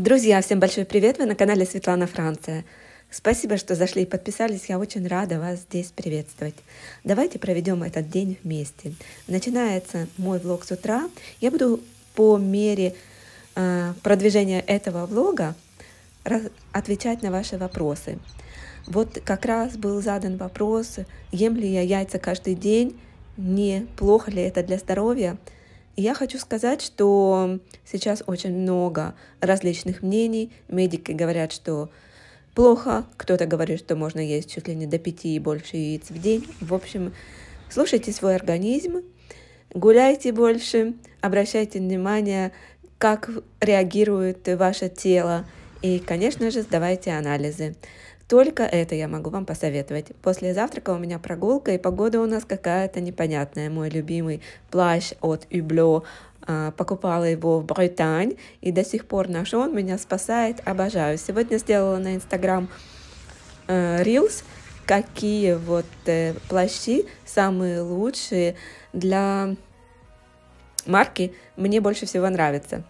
Друзья, всем большой привет! Вы на канале Светлана Франция. Спасибо, что зашли и подписались. Я очень рада вас здесь приветствовать. Давайте проведем этот день вместе. Начинается мой влог с утра. Я буду по мере э, продвижения этого влога отвечать на ваши вопросы. Вот как раз был задан вопрос, ем ли я яйца каждый день, Не плохо ли это для здоровья. Я хочу сказать, что сейчас очень много различных мнений. Медики говорят, что плохо, кто-то говорит, что можно есть чуть ли не до пяти и больше яиц в день. В общем, слушайте свой организм, гуляйте больше, обращайте внимание, как реагирует ваше тело, и, конечно же, сдавайте анализы. Только это я могу вам посоветовать. После завтрака у меня прогулка, и погода у нас какая-то непонятная. Мой любимый плащ от Юблё а, покупала его в Британь, и до сих пор наш он меня спасает, обожаю. Сегодня сделала на Инстаграм Reels, э, какие вот э, плащи самые лучшие для марки мне больше всего нравятся.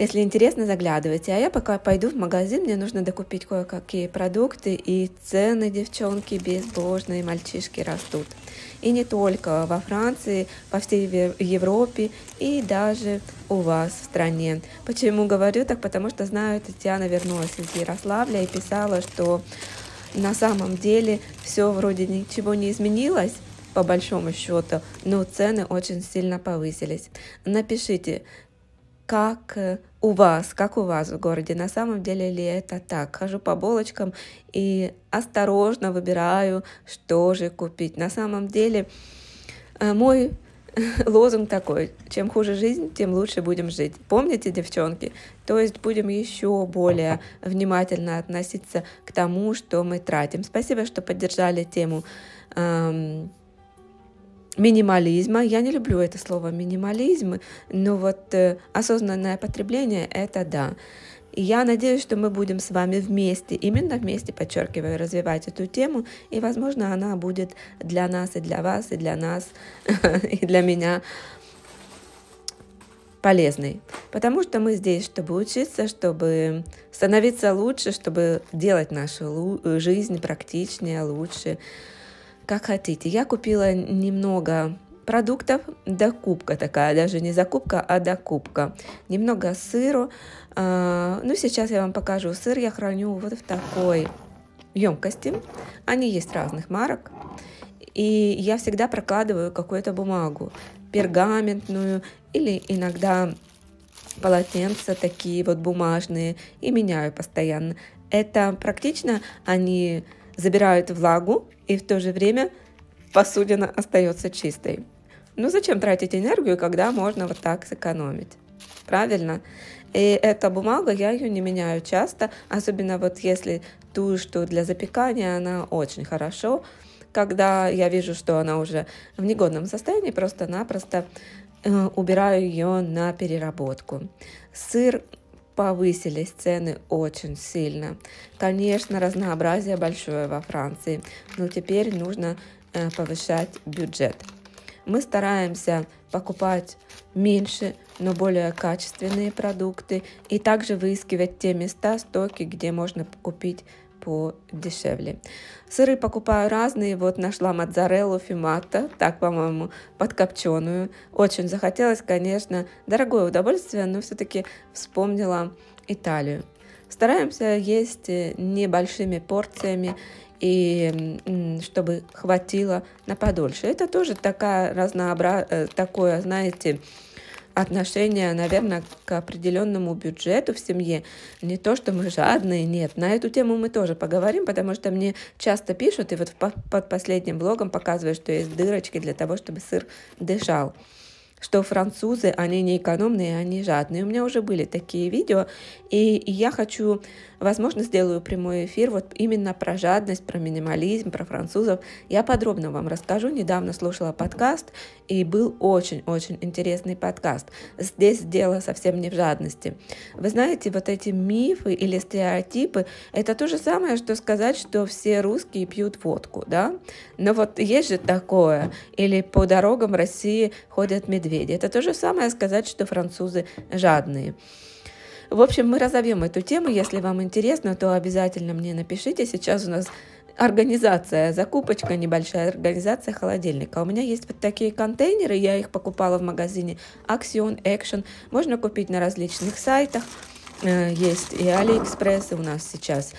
Если интересно, заглядывайте. А я пока пойду в магазин, мне нужно докупить кое-какие продукты, и цены, девчонки, безбожные, мальчишки растут. И не только во Франции, по всей Европе и даже у вас в стране. Почему говорю так? Потому что знаю, Татьяна вернулась из Ярославля и писала, что на самом деле все вроде ничего не изменилось, по большому счету, но цены очень сильно повысились. Напишите, как э, у вас, как у вас в городе, на самом деле ли это так. Хожу по булочкам и осторожно выбираю, что же купить. На самом деле э, мой лозунг такой, чем хуже жизнь, тем лучше будем жить. Помните, девчонки? То есть будем еще более внимательно относиться к тому, что мы тратим. Спасибо, что поддержали тему эм, минимализма. Я не люблю это слово минимализм, но вот э, осознанное потребление – это да. И я надеюсь, что мы будем с вами вместе, именно вместе, подчеркиваю, развивать эту тему, и, возможно, она будет для нас и для вас, и для нас, и для меня полезной. Потому что мы здесь, чтобы учиться, чтобы становиться лучше, чтобы делать нашу жизнь практичнее, лучше как хотите. Я купила немного продуктов, докупка такая, даже не закупка, а докупка. Немного сыру. А, ну, сейчас я вам покажу. Сыр я храню вот в такой емкости. Они есть разных марок. И я всегда прокладываю какую-то бумагу, пергаментную или иногда полотенца такие вот бумажные и меняю постоянно. Это практично, они забирают влагу и в то же время посудина остается чистой. Ну зачем тратить энергию, когда можно вот так сэкономить? Правильно? И эта бумага, я ее не меняю часто, особенно вот если ту, что для запекания, она очень хорошо. Когда я вижу, что она уже в негодном состоянии, просто-напросто э, убираю ее на переработку. Сыр повысились цены очень сильно. Конечно, разнообразие большое во Франции, но теперь нужно э, повышать бюджет. Мы стараемся покупать меньше, но более качественные продукты и также выискивать те места, стоки, где можно купить подешевле. Сыры покупаю разные. Вот нашла моцареллу фимата, так, по-моему, подкопченую. Очень захотелось, конечно. Дорогое удовольствие, но все-таки вспомнила Италию. Стараемся есть э, небольшими порциями и чтобы хватило на подольше. Это тоже такая разнообра... Э, такое, знаете, отношение, наверное, к определенному бюджету в семье. Не то, что мы жадные, нет. На эту тему мы тоже поговорим, потому что мне часто пишут, и вот под последним блогом показывают, что есть дырочки для того, чтобы сыр дышал что французы, они не экономные, они жадные. У меня уже были такие видео, и я хочу Возможно, сделаю прямой эфир вот именно про жадность, про минимализм, про французов. Я подробно вам расскажу. Недавно слушала подкаст, и был очень-очень интересный подкаст. Здесь дело совсем не в жадности. Вы знаете, вот эти мифы или стереотипы, это то же самое, что сказать, что все русские пьют водку, да? Но вот есть же такое. Или по дорогам России ходят медведи. Это то же самое сказать, что французы жадные. В общем, мы разовьем эту тему. Если вам интересно, то обязательно мне напишите. Сейчас у нас организация, закупочка небольшая, организация холодильника. У меня есть вот такие контейнеры, я их покупала в магазине Axion, Action. Можно купить на различных сайтах. Э, есть и Алиэкспресс, и у нас сейчас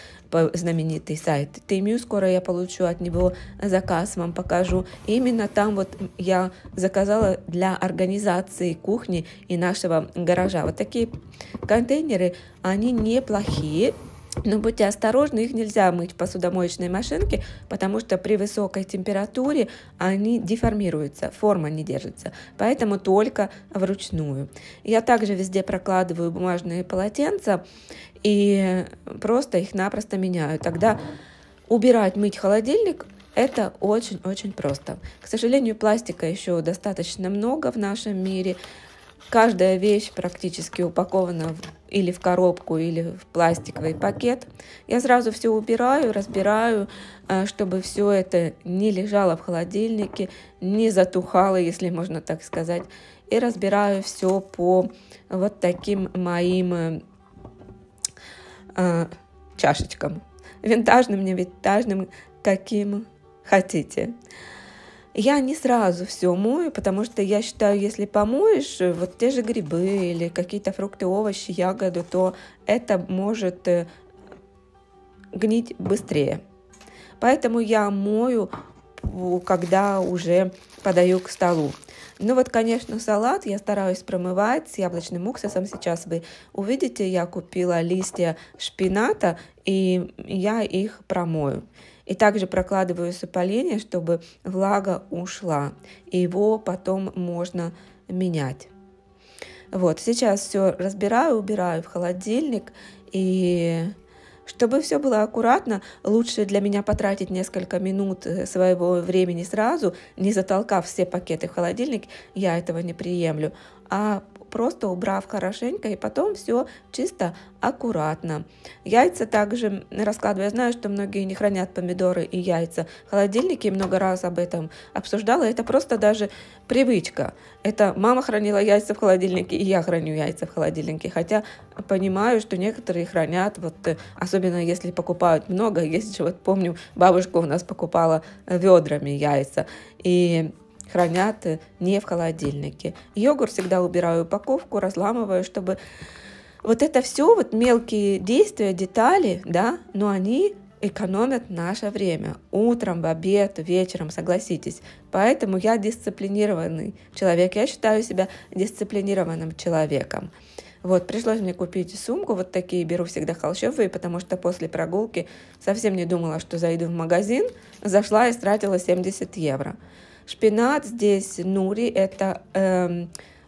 знаменитый сайт Тимью. Скоро я получу от него заказ, вам покажу. именно там вот я заказала для организации кухни и нашего гаража. Вот такие контейнеры, они неплохие, но будьте осторожны, их нельзя мыть в посудомоечной машинке, потому что при высокой температуре они деформируются, форма не держится, поэтому только вручную. Я также везде прокладываю бумажные полотенца и просто их напросто меняют. Тогда убирать, мыть холодильник это очень-очень просто. К сожалению, пластика еще достаточно много в нашем мире. Каждая вещь практически упакована в, или в коробку, или в пластиковый пакет. Я сразу все убираю, разбираю, э, чтобы все это не лежало в холодильнике, не затухало, если можно так сказать. И разбираю все по вот таким моим э, э, чашечкам. Винтажным, не винтажным, каким хотите. Я не сразу все мою, потому что я считаю, если помоешь э, вот те же грибы или какие-то фрукты, овощи, ягоды, то это может э, гнить быстрее. Поэтому я мою, когда уже подаю к столу. Ну вот, конечно, салат я стараюсь промывать с яблочным уксусом. Сейчас вы увидите, я купила листья шпината, и я их промою. И также прокладываю с чтобы влага ушла. И его потом можно менять. Вот, сейчас все разбираю, убираю в холодильник. И чтобы все было аккуратно, лучше для меня потратить несколько минут э, своего времени сразу, не затолкав все пакеты в холодильник, я этого не приемлю а просто убрав хорошенько и потом все чисто аккуратно. Яйца также раскладываю. Я знаю, что многие не хранят помидоры и яйца в холодильнике, много раз об этом обсуждала. Это просто даже привычка. Это мама хранила яйца в холодильнике, и я храню яйца в холодильнике. Хотя понимаю, что некоторые хранят, вот э, особенно если покупают много. Если вот помню, бабушка у нас покупала э, ведрами яйца. И хранят э, не в холодильнике. Йогурт всегда убираю упаковку, разламываю, чтобы вот это все, вот мелкие действия, детали, да, но они экономят наше время. Утром, в обед, вечером, согласитесь. Поэтому я дисциплинированный человек. Я считаю себя дисциплинированным человеком. Вот, пришлось мне купить сумку, вот такие беру всегда холщовые, потому что после прогулки совсем не думала, что зайду в магазин, зашла и стратила 70 евро. Шпинат здесь нури, это э,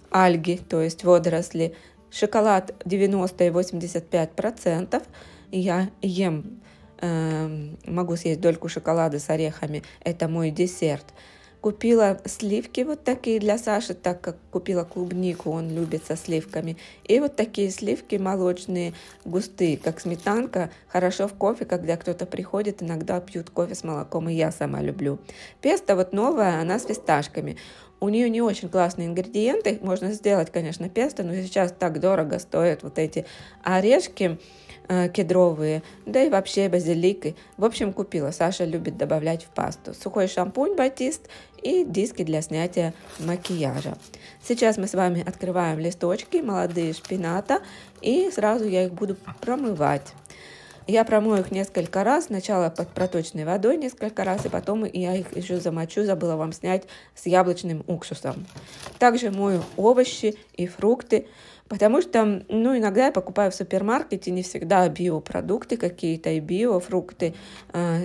альги, то есть водоросли. Шоколад 90 и 85 процентов. Я ем, э, могу съесть дольку шоколада с орехами. Это мой десерт. Купила сливки вот такие для Саши, так как купила клубнику, он любит со сливками. И вот такие сливки молочные, густые, как сметанка. Хорошо в кофе, когда кто-то приходит, иногда пьют кофе с молоком, и я сама люблю. Песто вот новое, она с фисташками. У нее не очень классные ингредиенты, можно сделать, конечно, песто, но сейчас так дорого стоят вот эти орешки э, кедровые, да и вообще базилик. В общем, купила. Саша любит добавлять в пасту. Сухой шампунь батист и диски для снятия макияжа. Сейчас мы с вами открываем листочки, молодые шпината, и сразу я их буду промывать. Я промою их несколько раз, сначала под проточной водой несколько раз, и потом я их еще замочу, забыла вам снять с яблочным уксусом. Также мою овощи и фрукты. Потому что, ну, иногда я покупаю в супермаркете не всегда биопродукты какие-то и биофрукты, а,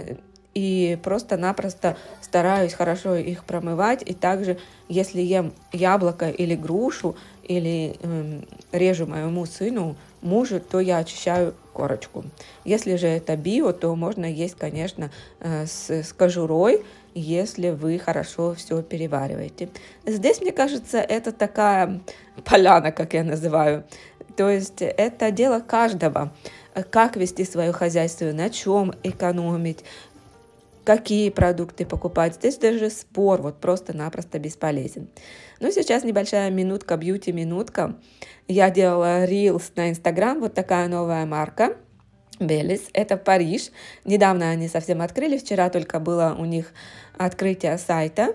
и просто-напросто стараюсь хорошо их промывать. И также, если ем яблоко или грушу, или эм, режу моему сыну, мужу, то я очищаю корочку. Если же это био, то можно есть, конечно, э, с, с кожурой, если вы хорошо все перевариваете. Здесь, мне кажется, это такая поляна, как я называю. То есть это дело каждого, как вести свое хозяйство, на чем экономить, какие продукты покупать. Здесь даже спор вот просто-напросто бесполезен. Ну, сейчас небольшая минутка, бьюти-минутка. Я делала Reels на Инстаграм, вот такая новая марка – Белис, это Париж. Недавно они совсем открыли, вчера только было у них открытие сайта.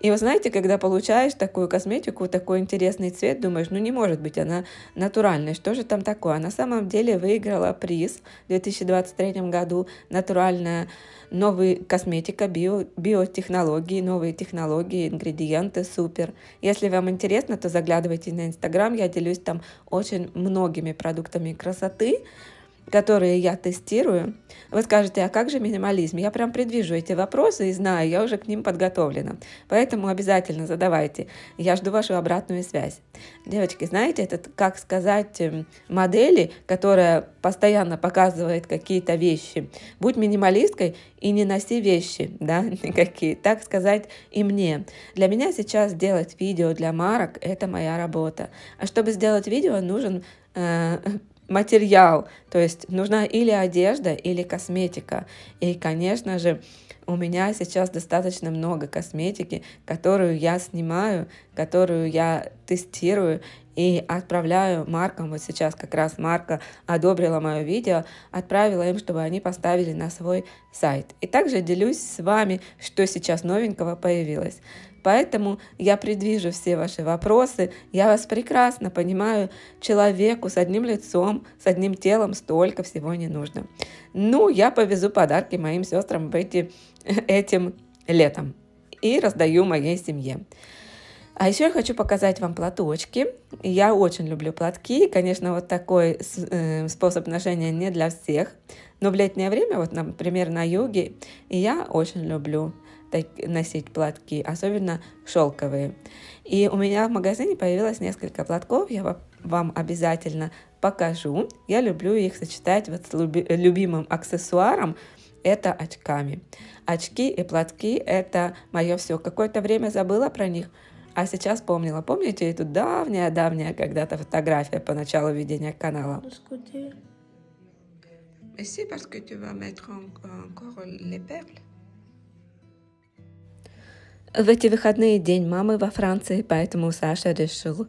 И вы знаете, когда получаешь такую косметику, такой интересный цвет, думаешь, ну не может быть, она натуральная, что же там такое? А на самом деле выиграла приз в 2023 году «Натуральная новая косметика, био, биотехнологии, новые технологии, ингредиенты, супер». Если вам интересно, то заглядывайте на Инстаграм, я делюсь там очень многими продуктами красоты, которые я тестирую, вы скажете, а как же минимализм? Я прям предвижу эти вопросы и знаю, я уже к ним подготовлена. Поэтому обязательно задавайте. Я жду вашу обратную связь. Девочки, знаете, это, как сказать, эм, модели, которая постоянно показывает какие-то вещи. Будь минималисткой и не носи вещи, да, никакие. Так сказать и мне. Для меня сейчас делать видео для марок – это моя работа. А чтобы сделать видео, нужен э, материал, то есть нужна или одежда, или косметика. И, конечно же, у меня сейчас достаточно много косметики, которую я снимаю, которую я тестирую и отправляю маркам. Вот сейчас как раз марка одобрила мое видео, отправила им, чтобы они поставили на свой сайт. И также делюсь с вами, что сейчас новенького появилось. Поэтому я предвижу все ваши вопросы, я вас прекрасно понимаю, человеку с одним лицом, с одним телом столько всего не нужно. Ну, я повезу подарки моим сестрам в эти этим летом и раздаю моей семье. А еще я хочу показать вам платочки. Я очень люблю платки. Конечно, вот такой э, способ ношения не для всех. Но в летнее время, вот, например, на юге, я очень люблю так, носить платки, особенно шелковые. И у меня в магазине появилось несколько платков, я вам обязательно покажу. Я люблю их сочетать вот с люби любимым аксессуаром, это очками. Очки и платки – это мое все. Какое-то время забыла про них, а сейчас помнила. Помните эту давняя-давняя когда-то фотография по началу ведения канала? Mais parce que tu vas mettre encore les perles. В эти выходные день мамы во Франции, поэтому Саша решил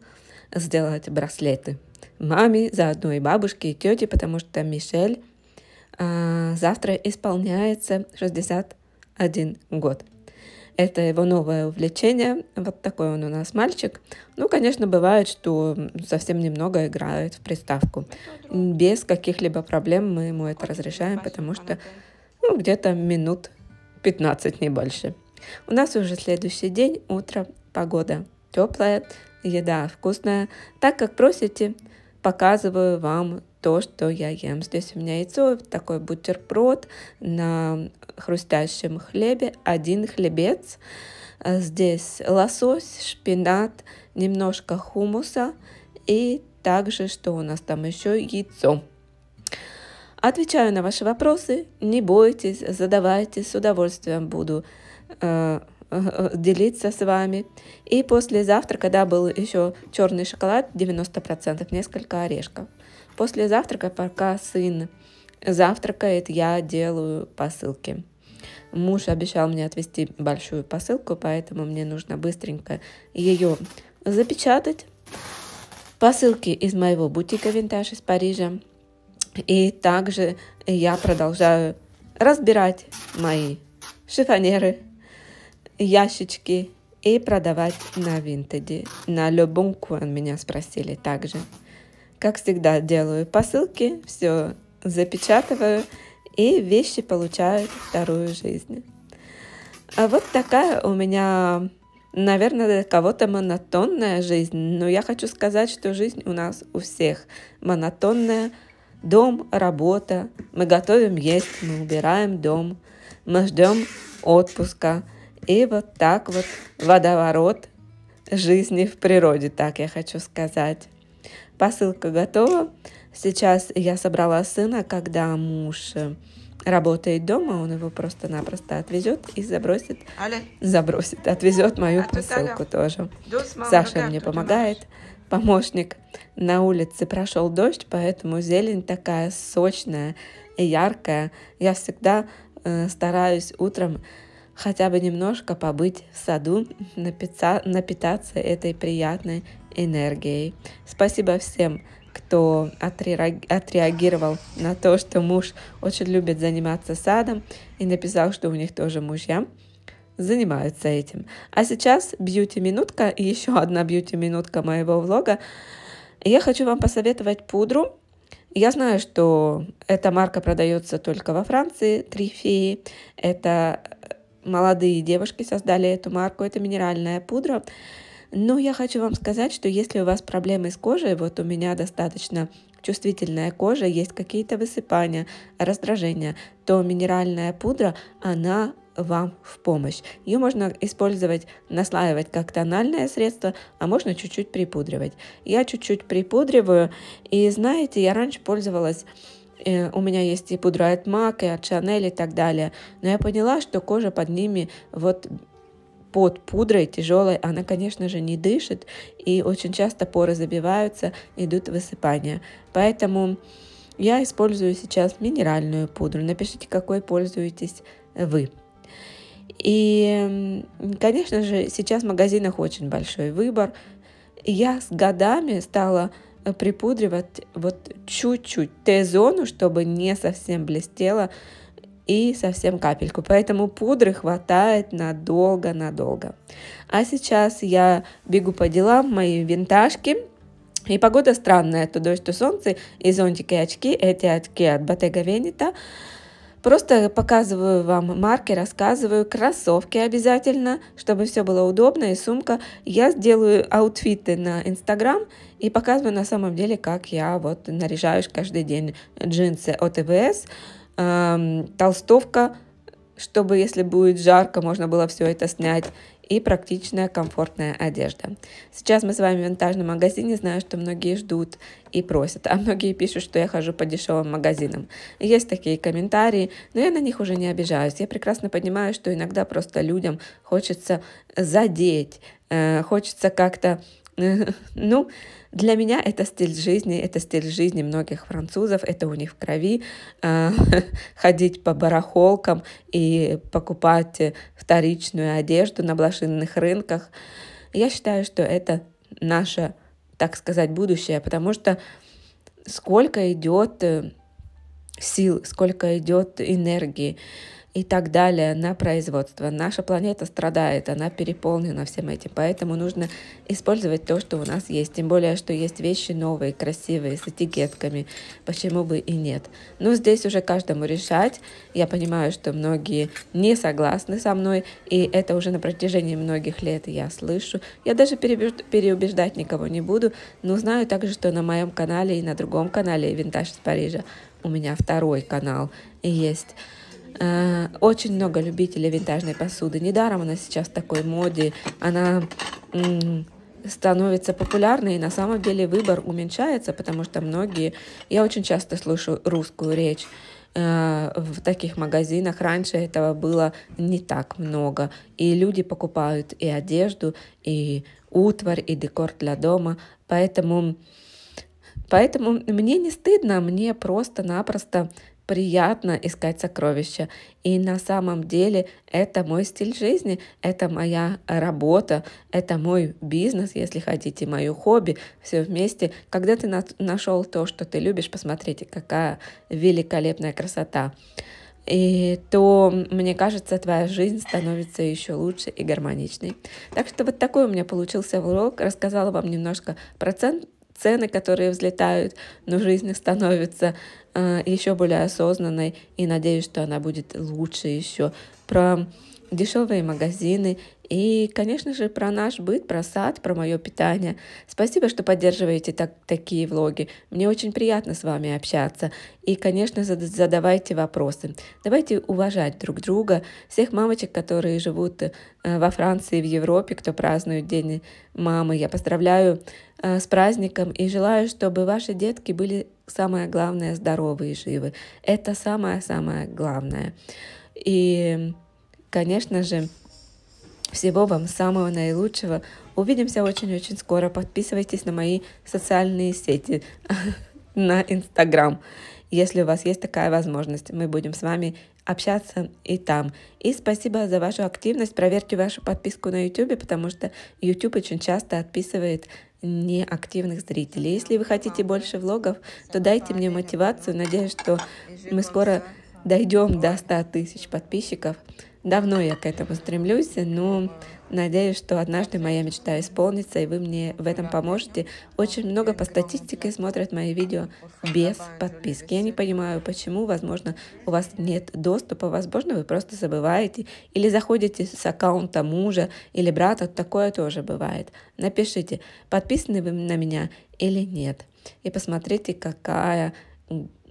сделать браслеты. Маме, заодно и бабушке, и тете, потому что Мишель а, завтра исполняется 61 год. Это его новое увлечение. Вот такой он у нас мальчик. Ну, конечно, бывает, что совсем немного играет в приставку. Без каких-либо проблем мы ему это разрешаем, потому что ну, где-то минут 15, не больше. У нас уже следующий день, утро, погода. Теплая, еда вкусная. Так как просите, показываю вам то, что я ем. Здесь у меня яйцо, такой бутерброд на хрустящем хлебе, один хлебец. Здесь лосось, шпинат, немножко хумуса и также, что у нас там еще яйцо. Отвечаю на ваши вопросы, не бойтесь, задавайте, с удовольствием буду Э, э, делиться с вами. И после завтрака, да, был еще черный шоколад 90%, несколько орешков. После завтрака, пока сын завтракает, я делаю посылки. Муж обещал мне отвезти большую посылку, поэтому мне нужно быстренько ее запечатать. Посылки из моего бутика «Винтаж» из Парижа. И также я продолжаю разбирать мои шифонеры, ящички и продавать на Винтеде. На любом куан меня спросили также. Как всегда делаю посылки, все запечатываю и вещи получают вторую жизнь. А вот такая у меня, наверное, для кого-то монотонная жизнь, но я хочу сказать, что жизнь у нас у всех монотонная. Дом, работа, мы готовим есть, мы убираем дом, мы ждем отпуска, и вот так вот водоворот жизни в природе, так я хочу сказать. Посылка готова. Сейчас я собрала сына, когда муж э, работает дома, он его просто-напросто отвезет и забросит, Алле. забросит, отвезет мою а посылку тоже. Саша мне помогает, помощник. На улице прошел дождь, поэтому зелень такая сочная и яркая. Я всегда э, стараюсь утром хотя бы немножко побыть в саду, напиться, напитаться этой приятной энергией. Спасибо всем, кто отреагировал на то, что муж очень любит заниматься садом и написал, что у них тоже мужья занимаются этим. А сейчас бьюти-минутка, и еще одна бьюти-минутка моего влога. Я хочу вам посоветовать пудру. Я знаю, что эта марка продается только во Франции, Трифеи. Это э, молодые девушки создали эту марку, это минеральная пудра. Но я хочу вам сказать, что если у вас проблемы с кожей, вот у меня достаточно чувствительная кожа, есть какие-то высыпания, раздражения, то минеральная пудра, она вам в помощь. Ее можно использовать, наслаивать как тональное средство, а можно чуть-чуть припудривать. Я чуть-чуть припудриваю, и знаете, я раньше пользовалась Э, у меня есть и пудра от Мак, и от Chanel и так далее. Но я поняла, что кожа под ними вот под пудрой тяжелой, она, конечно же, не дышит, и очень часто поры забиваются, идут высыпания. Поэтому я использую сейчас минеральную пудру. Напишите, какой пользуетесь вы. И, конечно же, сейчас в магазинах очень большой выбор. Я с годами стала припудривать вот чуть-чуть Т-зону, чтобы не совсем блестело и совсем капельку. Поэтому пудры хватает надолго-надолго. А сейчас я бегу по делам, мои винтажки. И погода странная, то дождь, то солнце, и зонтики и очки, эти очки от Bottega Veneta. Просто показываю вам марки, рассказываю. Кроссовки обязательно, чтобы все было удобно и сумка. Я сделаю аутфиты на Инстаграм и показываю на самом деле, как я вот наряжаюсь каждый день. Джинсы от ЭВС, эм, толстовка, чтобы если будет жарко, можно было все это снять и практичная комфортная одежда. Сейчас мы с вами в винтажном магазине, знаю, что многие ждут и просят, а многие пишут, что я хожу по дешевым магазинам. Есть такие комментарии, но я на них уже не обижаюсь. Я прекрасно понимаю, что иногда просто людям хочется задеть, э, хочется как-то, э, ну, для меня это стиль жизни, это стиль жизни многих французов, это у них в крови. А, ходить по барахолкам и покупать э, вторичную одежду на блошинных рынках. Я считаю, что это наше, так сказать, будущее, потому что сколько идет э, сил, сколько идет энергии, и так далее на производство. Наша планета страдает, она переполнена всем этим, поэтому нужно использовать то, что у нас есть. Тем более, что есть вещи новые, красивые, с этикетками, почему бы и нет. Но здесь уже каждому решать. Я понимаю, что многие не согласны со мной, и это уже на протяжении многих лет я слышу. Я даже переубеждать никого не буду, но знаю также, что на моем канале и на другом канале «Винтаж из Парижа» у меня второй канал есть Э, очень много любителей винтажной посуды. Недаром она сейчас в такой моде. Она становится популярной, и на самом деле выбор уменьшается, потому что многие... Я очень часто слышу русскую речь э, в таких магазинах. Раньше этого было не так много. И люди покупают и одежду, и утварь, и декор для дома. Поэтому, поэтому мне не стыдно, мне просто-напросто приятно искать сокровища. И на самом деле это мой стиль жизни, это моя работа, это мой бизнес, если хотите, мое хобби, все вместе. Когда ты на нашел то, что ты любишь, посмотрите, какая великолепная красота. И то, мне кажется, твоя жизнь становится еще лучше и гармоничной. Так что вот такой у меня получился влог. Рассказала вам немножко про, цен, цены, которые взлетают, но жизнь становится э, еще более осознанной, и надеюсь, что она будет лучше еще. Про дешевые магазины и, конечно же, про наш быт, про сад, про мое питание. Спасибо, что поддерживаете так, такие влоги. Мне очень приятно с вами общаться. И, конечно, задавайте вопросы. Давайте уважать друг друга, всех мамочек, которые живут э, во Франции, в Европе, кто празднует День мамы. Я поздравляю э, с праздником и желаю, чтобы ваши детки были, самое главное, здоровы и живы. Это самое-самое главное. И, конечно же, всего вам самого наилучшего. Увидимся очень-очень скоро. Подписывайтесь на мои социальные сети, на Инстаграм, если у вас есть такая возможность. Мы будем с вами общаться и там. И спасибо за вашу активность. Проверьте вашу подписку на YouTube, потому что YouTube очень часто отписывает неактивных зрителей. Если вы хотите больше влогов, то дайте мне мотивацию. Надеюсь, что мы скоро дойдем до 100 тысяч подписчиков. Давно я к этому стремлюсь, но надеюсь, что однажды моя мечта исполнится, и вы мне в этом поможете. Очень много по статистике смотрят мои видео без подписки. Я не понимаю, почему, возможно, у вас нет доступа, возможно, вы просто забываете, или заходите с аккаунта мужа или брата, такое тоже бывает. Напишите, подписаны вы на меня или нет, и посмотрите, какая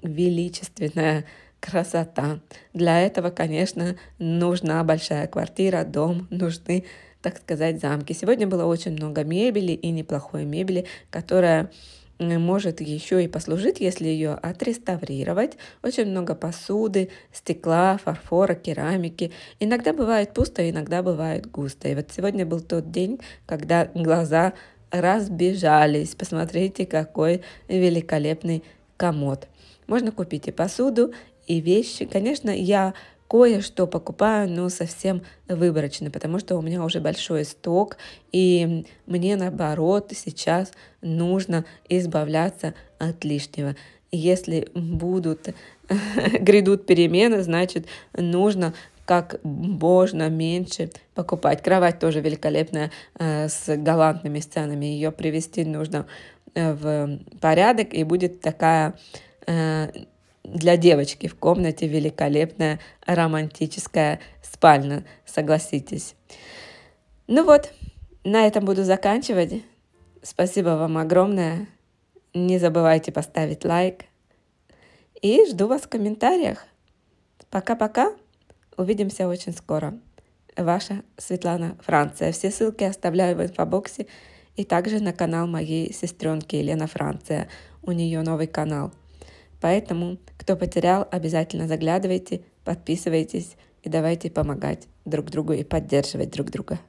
величественная красота. Для этого, конечно, нужна большая квартира, дом, нужны, так сказать, замки. Сегодня было очень много мебели и неплохой мебели, которая может еще и послужить, если ее отреставрировать. Очень много посуды, стекла, фарфора, керамики. Иногда бывает пусто, иногда бывает густо. И вот сегодня был тот день, когда глаза разбежались. Посмотрите, какой великолепный комод. Можно купить и посуду, и вещи. Конечно, я кое-что покупаю, но совсем выборочно, потому что у меня уже большой сток, и мне наоборот сейчас нужно избавляться от лишнего. Если будут грядут перемены, значит, нужно как можно меньше покупать. Кровать тоже великолепная, э, с галантными сценами, Ее привести нужно э, в порядок, и будет такая э, для девочки в комнате великолепная романтическая спальня, согласитесь. Ну вот, на этом буду заканчивать. Спасибо вам огромное. Не забывайте поставить лайк. И жду вас в комментариях. Пока-пока. Увидимся очень скоро. Ваша Светлана Франция. Все ссылки оставляю в инфобоксе и также на канал моей сестренки Елена Франция. У нее новый канал. Поэтому кто потерял, обязательно заглядывайте, подписывайтесь и давайте помогать друг другу и поддерживать друг друга.